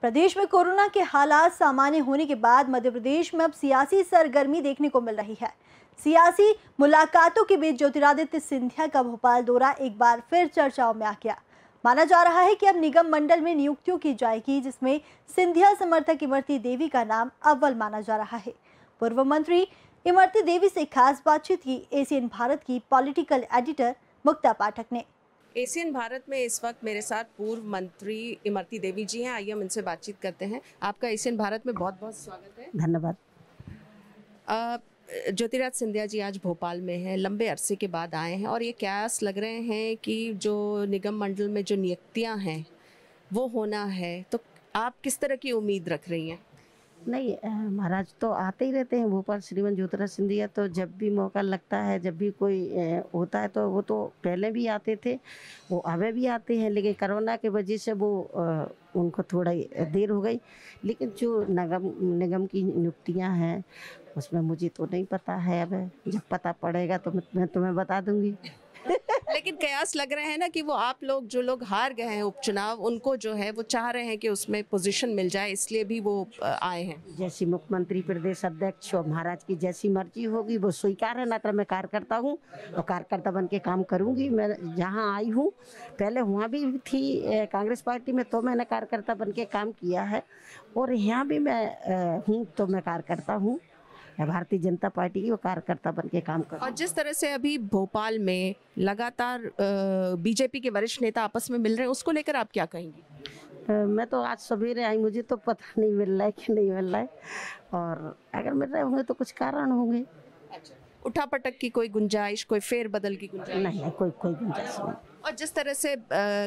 प्रदेश में कोरोना के हालात सामान्य होने के बाद मध्य प्रदेश में अब सियासी सरगर्मी देखने को मिल रही है सियासी मुलाकातों के बीच ज्योतिरादित्य सिंधिया का भोपाल दौरा एक बार फिर चर्चाओं में आ गया माना जा रहा है कि अब निगम मंडल में नियुक्तियों की जाएगी जिसमें सिंधिया समर्थक इमरती देवी का नाम अव्वल माना जा रहा है पूर्व मंत्री इमरती देवी से खास बातचीत की एशियन भारत की पॉलिटिकल एडिटर मुक्ता पाठक ने एशियन भारत में इस वक्त मेरे साथ पूर्व मंत्री इमरती देवी जी हैं आइए हम इनसे बातचीत करते हैं आपका एशियन भारत में बहुत बहुत स्वागत है धन्यवाद ज्योतिराज सिंधिया जी आज भोपाल में हैं लंबे अरसे के बाद आए हैं और ये क्यास लग रहे हैं कि जो निगम मंडल में जो नियुक्तियाँ हैं वो होना है तो आप किस तरह की उम्मीद रख रही हैं नहीं महाराज तो आते ही रहते हैं भोपाल श्रीमन ज्योतिरा सिंधिया तो जब भी मौका लगता है जब भी कोई होता है तो वो तो पहले भी आते थे वो अबे भी आते हैं लेकिन कोरोना के वजह से वो उनको थोड़ा देर हो गई लेकिन जो नगम निगम की नियुक्तियाँ हैं उसमें मुझे तो नहीं पता है अब जब पता पड़ेगा तो मैं तुम्हें बता दूंगी लेकिन कयास लग रहे हैं ना कि वो आप लोग जो लोग हार गए हैं उपचुनाव उनको जो है वो चाह रहे हैं कि उसमें पोजीशन मिल जाए इसलिए भी वो आए हैं जैसी मुख्यमंत्री प्रदेश अध्यक्ष और महाराज की जैसी मर्जी होगी वो स्वीकार है ना तो मैं कार्यकर्ता हूँ और कार्यकर्ता बन के काम करूँगी मैं जहाँ आई हूँ पहले वहाँ भी थी कांग्रेस पार्टी में तो मैंने कार्यकर्ता बन के काम किया है और यहाँ भी मैं हूँ तो मैं कार्यकर्ता हूँ भारतीय जनता पार्टी की वो कार्यकर्ता बन के काम कर और जिस तरह से अभी भोपाल में लगातार बीजेपी के वरिष्ठ नेता आपस में मिल रहे हैं उसको लेकर आप क्या कहेंगी मैं तो आज सवेरे आई मुझे तो पता नहीं मिल रहा है कि नहीं मिल रहा है और अगर मिल रहे होंगे तो कुछ कारण होंगे अच्छा उठा पटक की कोई गुंजाइश कोई फेर बदल की गुंजाइश नहीं कोई कोई गुंजाइश नहीं और जिस तरह से आ,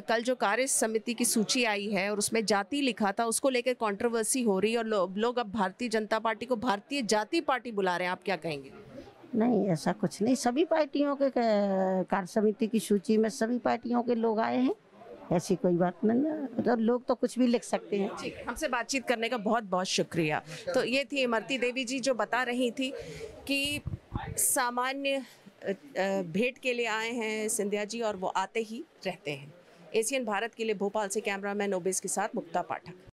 कल जो कार्य समिति की सूची आई है और उसमें जाति लिखा था उसको लेकर कंट्रोवर्सी हो रही है और लो, लोग अब भारतीय जनता पार्टी को भारतीय जाति पार्टी बुला रहे हैं आप क्या कहेंगे नहीं ऐसा कुछ नहीं सभी पार्टियों के कार्य समिति की सूची में सभी पार्टियों के लोग आए हैं ऐसी कोई बात नहीं तो लोग तो कुछ भी लिख सकते हैं ठीक हमसे बातचीत करने का बहुत बहुत शुक्रिया तो ये थी इमरती देवी जी जो बता रही थी कि सामान्य भेंट के लिए आए हैं सिंधिया जी और वो आते ही रहते हैं एशियन भारत के लिए भोपाल से कैमरामैन ओबेस के साथ मुक्ता पाठक